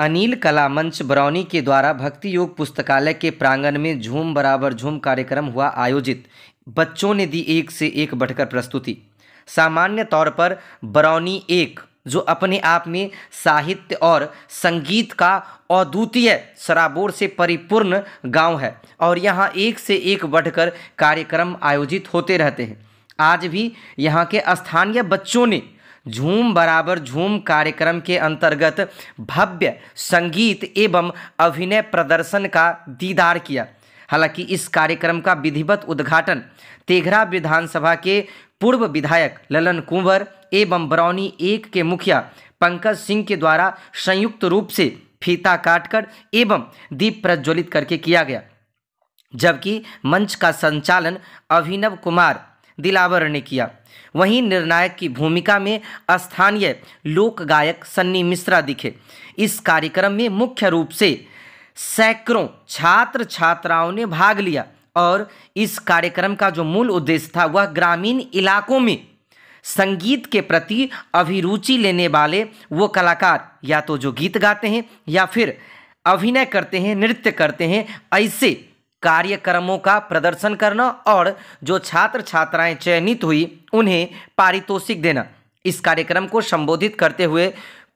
अनिल कला मंच बरौनी के द्वारा भक्ति योग पुस्तकालय के प्रांगण में झूम बराबर झूम कार्यक्रम हुआ आयोजित बच्चों ने दी एक से एक बढ़कर प्रस्तुति सामान्य तौर पर बरौनी एक जो अपने आप में साहित्य और संगीत का अद्वितीय सराबोर से परिपूर्ण गांव है और यहां एक से एक बढ़कर कार्यक्रम आयोजित होते रहते हैं आज भी यहां के स्थानीय बच्चों ने झूम बराबर झूम कार्यक्रम के अंतर्गत भव्य संगीत एवं अभिनय प्रदर्शन का दीदार किया हालांकि इस कार्यक्रम का विधिवत उद्घाटन तेघरा विधानसभा के पूर्व विधायक ललन कुंवर एवं बरौनी एक के मुखिया पंकज सिंह के द्वारा संयुक्त रूप से फीता काटकर एवं दीप प्रज्वलित करके किया गया जबकि मंच का संचालन अभिनव कुमार दिलावर ने किया वहीं निर्णायक की भूमिका में स्थानीय लोक गायक सन्नी मिश्रा दिखे इस कार्यक्रम में मुख्य रूप से सैकड़ों छात्र छात्राओं ने भाग लिया और इस कार्यक्रम का जो मूल उद्देश्य था वह ग्रामीण इलाकों में संगीत के प्रति अभिरुचि लेने वाले वो कलाकार या तो जो गीत गाते हैं या फिर अभिनय करते हैं नृत्य करते हैं ऐसे कार्यक्रमों का प्रदर्शन करना और जो छात्र छात्राएं चयनित हुई उन्हें पारितोषिक देना इस कार्यक्रम को संबोधित करते हुए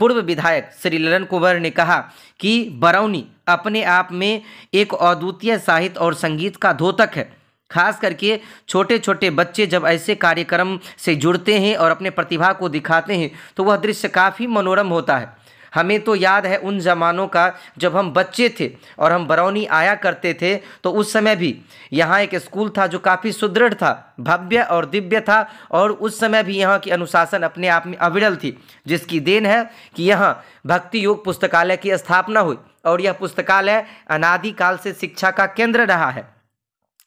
पूर्व विधायक श्री ललन कुंवर ने कहा कि बरौनी अपने आप में एक अद्वितीय साहित्य और संगीत का धोतक है खास करके छोटे छोटे बच्चे जब ऐसे कार्यक्रम से जुड़ते हैं और अपने प्रतिभा को दिखाते हैं तो वह दृश्य काफ़ी मनोरम होता है हमें तो याद है उन ज़मानों का जब हम बच्चे थे और हम बरौनी आया करते थे तो उस समय भी यहाँ एक स्कूल था जो काफ़ी सुदृढ़ था भव्य और दिव्य था और उस समय भी यहाँ की अनुशासन अपने आप में अविरल थी जिसकी देन है कि यहाँ भक्ति योग पुस्तकालय की स्थापना हुई और यह पुस्तकालय अनादिकाल से शिक्षा का केंद्र रहा है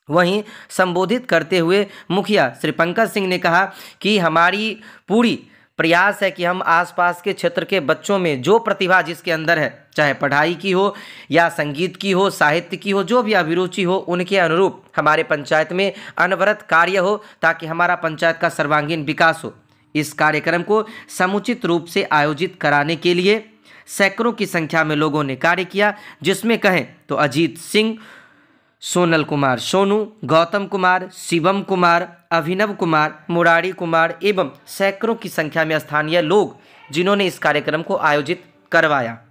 वहीं संबोधित करते हुए मुखिया श्री पंकज सिंह ने कहा कि हमारी पूरी प्रयास है कि हम आसपास के क्षेत्र के बच्चों में जो प्रतिभा जिसके अंदर है चाहे पढ़ाई की हो या संगीत की हो साहित्य की हो जो भी अभिरुचि हो उनके अनुरूप हमारे पंचायत में अनवरत कार्य हो ताकि हमारा पंचायत का सर्वांगीण विकास हो इस कार्यक्रम को समुचित रूप से आयोजित कराने के लिए सैकड़ों की संख्या में लोगों ने कार्य किया जिसमें कहें तो अजीत सिंह सोनल कुमार सोनू गौतम कुमार शिवम कुमार अभिनव कुमार मुरारी कुमार एवं सैकड़ों की संख्या में स्थानीय लोग जिन्होंने इस कार्यक्रम को आयोजित करवाया